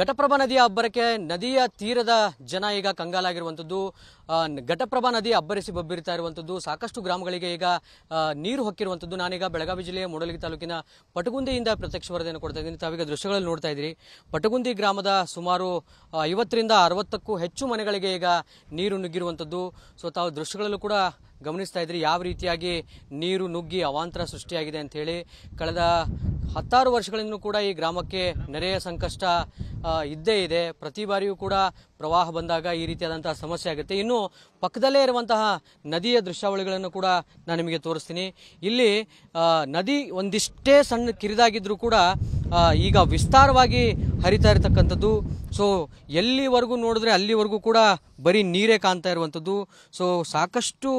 ಘಟಪ್ರಭಾ ನದಿಯ ಅಬ್ಬರಕ್ಕೆ ನದಿಯ ತೀರದ ಜನ ಈಗ ಕಂಗಾಲಾಗಿರುವಂಥದ್ದು ಘಟಪ್ರಭಾ ನದಿ ಅಬ್ಬರಿಸಿ ಬಬ್ಬಿರ್ತಾ ಇರುವಂಥದ್ದು ಸಾಕಷ್ಟು ಗ್ರಾಮಗಳಿಗೆ ಈಗ ನೀರು ಹೊಕ್ಕಿರುವಂಥದ್ದು ನಾನೀಗ ಬೆಳಗಾವಿ ಜಿಲ್ಲೆಯ ಮೂಡಲಗಿ ತಾಲೂಕಿನ ಪಟಗುಂದಿಯಿಂದ ಪ್ರತ್ಯಕ್ಷ ವರದಿಯನ್ನು ಕೊಡ್ತಾ ಇದ್ದೀನಿ ತಾವೀಗ ದೃಶ್ಯಗಳಲ್ಲಿ ನೋಡ್ತಾ ಇದ್ದೀರಿ ಪಟಗುಂದಿ ಗ್ರಾಮದ ಸುಮಾರು ಐವತ್ತರಿಂದ ಅರವತ್ತಕ್ಕೂ ಹೆಚ್ಚು ಮನೆಗಳಿಗೆ ಈಗ ನೀರು ನುಗ್ಗಿರುವಂಥದ್ದು ಸೊ ತಾವು ದೃಶ್ಯಗಳಲ್ಲೂ ಕೂಡ ಗಮನಿಸ್ತಾ ಇದ್ರಿ ಯಾವ ರೀತಿಯಾಗಿ ನೀರು ನುಗ್ಗಿ ಅವಾಂತರ ಸೃಷ್ಟಿಯಾಗಿದೆ ಅಂತ ಹೇಳಿ ಕಳೆದ ಹತ್ತಾರು ವರ್ಷಗಳಿಂದ ಕೂಡ ಈ ಗ್ರಾಮಕ್ಕೆ ನೆರೆಯ ಸಂಕಷ್ಟ ಇದ್ದೇ ಇದೆ ಪ್ರತಿ ಬಾರಿಯೂ ಕೂಡ ಪ್ರವಾಹ ಬಂದಾಗ ಈ ರೀತಿಯಾದಂತಹ ಸಮಸ್ಯೆ ಆಗುತ್ತೆ ಇನ್ನು ಪಕ್ಕದಲ್ಲೇ ಇರುವಂತಹ ನದಿಯ ದೃಶ್ಯಾವಳಿಗಳನ್ನು ಕೂಡ ನಾನು ನಿಮಗೆ ತೋರಿಸ್ತೀನಿ ಇಲ್ಲಿ ನದಿ ಒಂದಿಷ್ಟೇ ಸಣ್ಣ ಕಿರಿದಾಗಿದ್ದರೂ ಕೂಡ ಈಗ ವಿಸ್ತಾರವಾಗಿ ಹರಿತಾ ಇರತಕ್ಕಂಥದ್ದು ಸೊ ಎಲ್ಲಿವರೆಗೂ ನೋಡಿದ್ರೆ ಅಲ್ಲಿವರೆಗೂ ಕೂಡ ಬರೀ ನೀರೇ ಕಾಣ್ತಾ ಇರುವಂಥದ್ದು ಸೊ ಸಾಕಷ್ಟು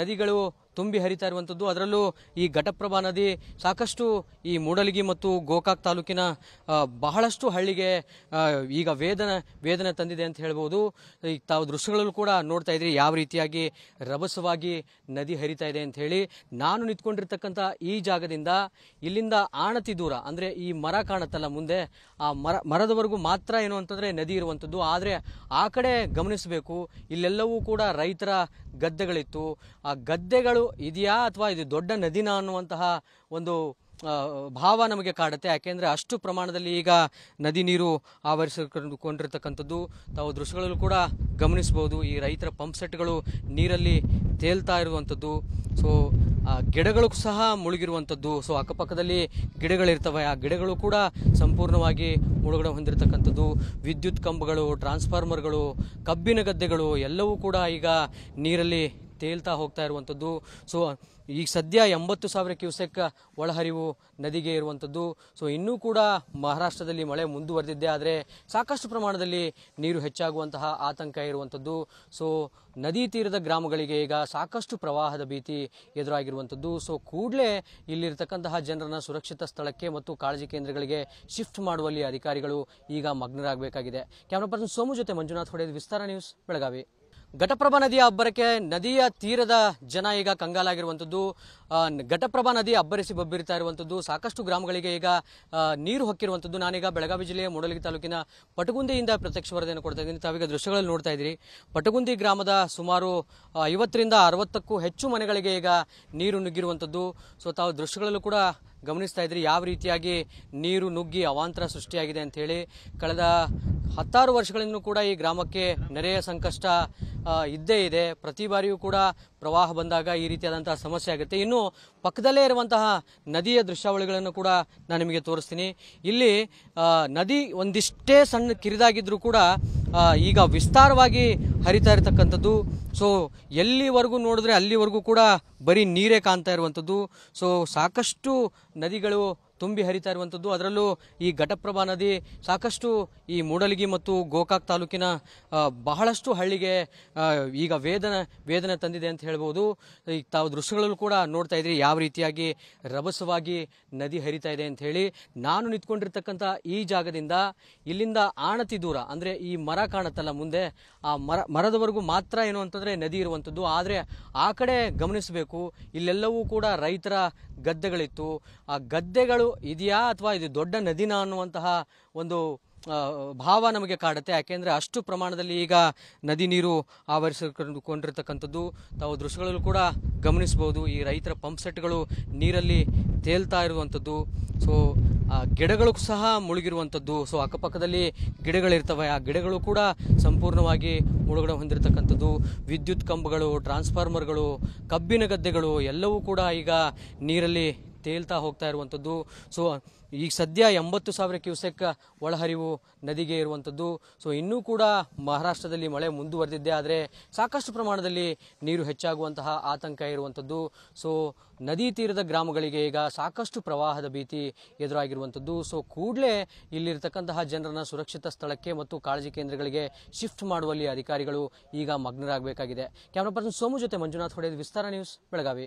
ನದಿಗಳು ತುಂಬಿ ಹರಿತಾ ಇರುವಂಥದ್ದು ಅದರಲ್ಲೂ ಈ ಘಟಪ್ರಭಾ ನದಿ ಸಾಕಷ್ಟು ಈ ಮೂಡಲಗಿ ಮತ್ತು ಗೋಕಾಕ್ ತಾಲೂಕಿನ ಬಹಳಷ್ಟು ಹಳ್ಳಿಗೆ ಈಗ ವೇದನೆ ವೇದನೆ ತಂದಿದೆ ಅಂತ ಹೇಳ್ಬೋದು ಈಗ ತಾವು ದೃಶ್ಯಗಳಲ್ಲೂ ಕೂಡ ನೋಡ್ತಾ ಇದ್ರಿ ಯಾವ ರೀತಿಯಾಗಿ ರಭಸವಾಗಿ ನದಿ ಹರಿತಾ ಇದೆ ಅಂತ ಹೇಳಿ ನಾನು ನಿಂತ್ಕೊಂಡಿರ್ತಕ್ಕಂಥ ಈ ಜಾಗದಿಂದ ಇಲ್ಲಿಂದ ಆಣತಿ ದೂರ ಅಂದರೆ ಈ ಮರ ಕಾಣುತ್ತಲ್ಲ ಮುಂದೆ ಆ ಮರ ಮರದವರೆಗೂ ಮಾತ್ರ ಏನು ಅಂತಂದರೆ ನದಿ ಇರುವಂಥದ್ದು ಆದರೆ ಆ ಕಡೆ ಗಮನಿಸಬೇಕು ಇಲ್ಲೆಲ್ಲವೂ ಕೂಡ ರೈತರ ಗದ್ದೆಗಳಿತ್ತು ಆ ಗದ್ದೆಗಳು ಇದೆಯಾ ಅಥವಾ ಇದು ದೊಡ್ಡ ನದಿನ ಅನ್ನುವಂತಹ ಒಂದು ಭಾವ ನಮಗೆ ಕಾಡುತ್ತೆ ಯಾಕೆಂದರೆ ಅಷ್ಟು ಪ್ರಮಾಣದಲ್ಲಿ ಈಗ ನದಿ ನೀರು ಆವರಿಸಿಕೊಂಡಿರ್ತಕ್ಕಂಥದ್ದು ತಾವು ದೃಶ್ಯಗಳಲ್ಲೂ ಕೂಡ ಗಮನಿಸ್ಬೋದು ಈ ರೈತರ ಪಂಪ್ ಸೆಟ್ಗಳು ನೀರಲ್ಲಿ ತೇಲ್ತಾ ಇರುವಂಥದ್ದು ಸೊ ಗಿಡಗಳು ಸಹ ಮುಳುಗಿರುವಂಥದ್ದು ಸೊ ಅಕ್ಕಪಕ್ಕದಲ್ಲಿ ಗಿಡಗಳಿರ್ತವೆ ಆ ಗಿಡಗಳು ಕೂಡ ಸಂಪೂರ್ಣವಾಗಿ ಮುಳುಗಡೆ ಹೊಂದಿರತಕ್ಕಂಥದ್ದು ವಿದ್ಯುತ್ ಕಂಬಗಳು ಟ್ರಾನ್ಸ್ಫಾರ್ಮರ್ಗಳು ಕಬ್ಬಿನ ಗದ್ದೆಗಳು ಎಲ್ಲವೂ ಕೂಡ ಈಗ ನೀರಲ್ಲಿ ತೇಲ್ತಾ ಹೋಗ್ತಾ ಇರುವಂಥದ್ದು ಸೊ ಈಗ ಸದ್ಯ ಎಂಬತ್ತು ಸಾವಿರ ಕ್ಯೂಸೆಕ್ ಒಳಹರಿವು ನದಿಗೆ ಇರುವಂಥದ್ದು ಸೊ ಇನ್ನೂ ಕೂಡ ಮಹಾರಾಷ್ಟ್ರದಲ್ಲಿ ಮಳೆ ಮುಂದುವರೆದಿದೆ ಆದರೆ ಸಾಕಷ್ಟು ಪ್ರಮಾಣದಲ್ಲಿ ನೀರು ಹೆಚ್ಚಾಗುವಂತಹ ಆತಂಕ ಇರುವಂಥದ್ದು ಸೊ ನದಿ ತೀರದ ಗ್ರಾಮಗಳಿಗೆ ಈಗ ಸಾಕಷ್ಟು ಪ್ರವಾಹದ ಭೀತಿ ಎದುರಾಗಿರುವಂಥದ್ದು ಸೊ ಕೂಡಲೇ ಇಲ್ಲಿರ್ತಕ್ಕಂತಹ ಜನರನ್ನು ಸುರಕ್ಷಿತ ಸ್ಥಳಕ್ಕೆ ಮತ್ತು ಕಾಳಜಿ ಕೇಂದ್ರಗಳಿಗೆ ಶಿಫ್ಟ್ ಮಾಡುವಲ್ಲಿ ಅಧಿಕಾರಿಗಳು ಈಗ ಮಗ್ನರಾಗಬೇಕಾಗಿದೆ ಕ್ಯಾಮ್ರಾ ಪರ್ಸನ್ ಸೋಮು ಜೊತೆ ಮಂಜುನಾಥ್ ಹೊಡೆದ ವಿಸ್ತಾರ ನ್ಯೂಸ್ ಬೆಳಗಾವಿ ಘಟಪ್ರಭಾ ನದಿಯ ಅಬ್ಬರಕ್ಕೆ ನದಿಯ ತೀರದ ಜನ ಈಗ ಕಂಗಾಲಾಗಿರುವಂಥದ್ದು ಘಟಪ್ರಭಾ ನದಿ ಅಬ್ಬರಿಸಿ ಬಬ್ಬಿರ್ತಾ ಇರುವಂಥದ್ದು ಸಾಕಷ್ಟು ಗ್ರಾಮಗಳಿಗೆ ಈಗ ನೀರು ಹೊಕ್ಕಿರುವಂಥದ್ದು ನಾನೀಗ ಬೆಳಗಾವಿ ಜಿಲ್ಲೆಯ ಮೂಡಲಗಿ ತಾಲೂಕಿನ ಪಟಗುಂದಿಯಿಂದ ಪ್ರತ್ಯಕ್ಷ ವರದಿಯನ್ನು ಕೊಡ್ತಾ ಇದ್ದೀನಿ ತಾವೀಗ ದೃಶ್ಯಗಳಲ್ಲಿ ನೋಡ್ತಾ ಇದ್ದೀರಿ ಪಟಗುಂದಿ ಗ್ರಾಮದ ಸುಮಾರು ಐವತ್ತರಿಂದ ಅರವತ್ತಕ್ಕೂ ಹೆಚ್ಚು ಮನೆಗಳಿಗೆ ಈಗ ನೀರು ನುಗ್ಗಿರುವಂಥದ್ದು ಸೊ ತಾವು ದೃಶ್ಯಗಳಲ್ಲೂ ಕೂಡ ಗಮನಿಸ್ತಾ ಇದ್ರಿ ಯಾವ ರೀತಿಯಾಗಿ ನೀರು ನುಗ್ಗಿ ಅವಾಂತರ ಸೃಷ್ಟಿಯಾಗಿದೆ ಅಂತ ಹೇಳಿ ಕಳೆದ ಹತ್ತಾರು ವರ್ಷಗಳಿಂದ ಕೂಡ ಈ ಗ್ರಾಮಕ್ಕೆ ನೆರೆಯ ಸಂಕಷ್ಟ ಇದ್ದೇ ಇದೆ ಪ್ರತಿ ಬಾರಿಯೂ ಕೂಡ ಪ್ರವಾಹ ಬಂದಾಗ ಈ ರೀತಿಯಾದಂತಹ ಸಮಸ್ಯೆ ಆಗುತ್ತೆ ಇನ್ನು ಪಕ್ಕದಲ್ಲೇ ಇರುವಂತಹ ನದಿಯ ದೃಶ್ಯಾವಳಿಗಳನ್ನು ಕೂಡ ನಾನು ನಿಮಗೆ ತೋರಿಸ್ತೀನಿ ಇಲ್ಲಿ ನದಿ ಒಂದಿಷ್ಟೇ ಸಣ್ಣ ಕಿರಿದಾಗಿದ್ದರೂ ಕೂಡ ಈಗ ವಿಸ್ತಾರವಾಗಿ ಹರಿತಾ ಇರತಕ್ಕಂಥದ್ದು ಸೊ ಎಲ್ಲಿವರೆಗೂ ನೋಡಿದ್ರೆ ಅಲ್ಲಿವರೆಗೂ ಕೂಡ ಬರೀ ನೀರೇ ಕಾಣ್ತಾ ಇರುವಂಥದ್ದು ಸೊ ಸಾಕಷ್ಟು ನದಿಗಳು ತುಂಬಿ ಹರಿತಾ ಇರುವಂಥದ್ದು ಅದರಲ್ಲೂ ಈ ಘಟಪ್ರಭಾ ನದಿ ಸಾಕಷ್ಟು ಈ ಮೂಡಲಗಿ ಮತ್ತು ಗೋಕಾಕ್ ತಾಲೂಕಿನ ಬಹಳಷ್ಟು ಹಳ್ಳಿಗೆ ಈಗ ವೇದನೆ ವೇದನೆ ತಂದಿದೆ ಅಂತ ಹೇಳ್ಬೋದು ಈಗ ತಾವು ದೃಶ್ಯಗಳಲ್ಲೂ ಕೂಡ ನೋಡ್ತಾ ಇದ್ರಿ ಯಾವ ರೀತಿಯಾಗಿ ರಭಸವಾಗಿ ನದಿ ಹರಿತಾ ಇದೆ ಅಂತ ಹೇಳಿ ನಾನು ನಿಂತ್ಕೊಂಡಿರ್ತಕ್ಕಂಥ ಈ ಜಾಗದಿಂದ ಇಲ್ಲಿಂದ ಆಣತಿ ದೂರ ಅಂದರೆ ಈ ಮರ ಕಾಣುತ್ತಲ್ಲ ಮುಂದೆ ಆ ಮರ ಮರದವರೆಗೂ ಮಾತ್ರ ಏನು ಅಂತಂದರೆ ನದಿ ಇರುವಂಥದ್ದು ಆದರೆ ಆ ಕಡೆ ಗಮನಿಸಬೇಕು ಇಲ್ಲೆಲ್ಲವೂ ಕೂಡ ರೈತರ ಗದ್ದೆಗಳಿತ್ತು ಆ ಗದ್ದೆಗಳು ಕಾಡು ಇದೆಯಾ ಅಥವಾ ಇದು ದೊಡ್ಡ ನದಿನಾ ಅನ್ನುವಂತಹ ಒಂದು ಭಾವ ನಮಗೆ ಕಾಡುತ್ತೆ ಯಾಕೆಂದರೆ ಅಷ್ಟು ಪ್ರಮಾಣದಲ್ಲಿ ಈಗ ನದಿ ನೀರು ಆವರಿಸಿಕೊಂಡಿರ್ತಕ್ಕಂಥದ್ದು ತಾವು ದೃಶ್ಯಗಳಲ್ಲೂ ಕೂಡ ಗಮನಿಸ್ಬೋದು ಈ ರೈತರ ಪಂಪ್ ಸೆಟ್ಗಳು ನೀರಲ್ಲಿ ತೇಲ್ತಾ ಇರುವಂಥದ್ದು ಸೊ ಗಿಡಗಳು ಸಹ ಮುಳುಗಿರುವಂಥದ್ದು ಸೊ ಅಕ್ಕಪಕ್ಕದಲ್ಲಿ ಗಿಡಗಳಿರ್ತವೆ ಆ ಗಿಡಗಳು ಕೂಡ ಸಂಪೂರ್ಣವಾಗಿ ಮುಳುಗಡೆ ಹೊಂದಿರತಕ್ಕಂಥದ್ದು ವಿದ್ಯುತ್ ಕಂಬಗಳು ಟ್ರಾನ್ಸ್ಫಾರ್ಮರ್ಗಳು ಕಬ್ಬಿನ ಗದ್ದೆಗಳು ಎಲ್ಲವೂ ಕೂಡ ಈಗ ನೀರಲ್ಲಿ ತೇಲ್ತಾ ಹೋಗ್ತಾ ಇರುವಂಥದ್ದು ಸೊ ಈಗ ಸದ್ಯ ಎಂಬತ್ತು ಸಾವಿರ ಕ್ಯೂಸೆಕ್ ಒಳಹರಿವು ನದಿಗೆ ಇರುವಂಥದ್ದು ಸೊ ಇನ್ನೂ ಕೂಡ ಮಹಾರಾಷ್ಟ್ರದಲ್ಲಿ ಮಳೆ ಮುಂದುವರೆದಿದ್ದೆ ಆದರೆ ಸಾಕಷ್ಟು ಪ್ರಮಾಣದಲ್ಲಿ ನೀರು ಹೆಚ್ಚಾಗುವಂತಹ ಆತಂಕ ಇರುವಂಥದ್ದು ಸೊ ನದಿ ತೀರದ ಗ್ರಾಮಗಳಿಗೆ ಈಗ ಸಾಕಷ್ಟು ಪ್ರವಾಹದ ಭೀತಿ ಎದುರಾಗಿರುವಂಥದ್ದು ಸೊ ಕೂಡಲೇ ಇಲ್ಲಿರ್ತಕ್ಕಂತಹ ಜನರನ್ನ ಸುರಕ್ಷಿತ ಸ್ಥಳಕ್ಕೆ ಮತ್ತು ಕಾಳಜಿ ಕೇಂದ್ರಗಳಿಗೆ ಶಿಫ್ಟ್ ಮಾಡುವಲ್ಲಿ ಅಧಿಕಾರಿಗಳು ಈಗ ಮಗ್ನರಾಗಬೇಕಾಗಿದೆ ಕ್ಯಾಮ್ರಾ ಪರ್ಸನ್ ಸೋಮು ಜೊತೆ ಮಂಜುನಾಥ್ ಹೊಡೆಯದು ವಿಸ್ತಾರ ನ್ಯೂಸ್ ಬೆಳಗಾವಿ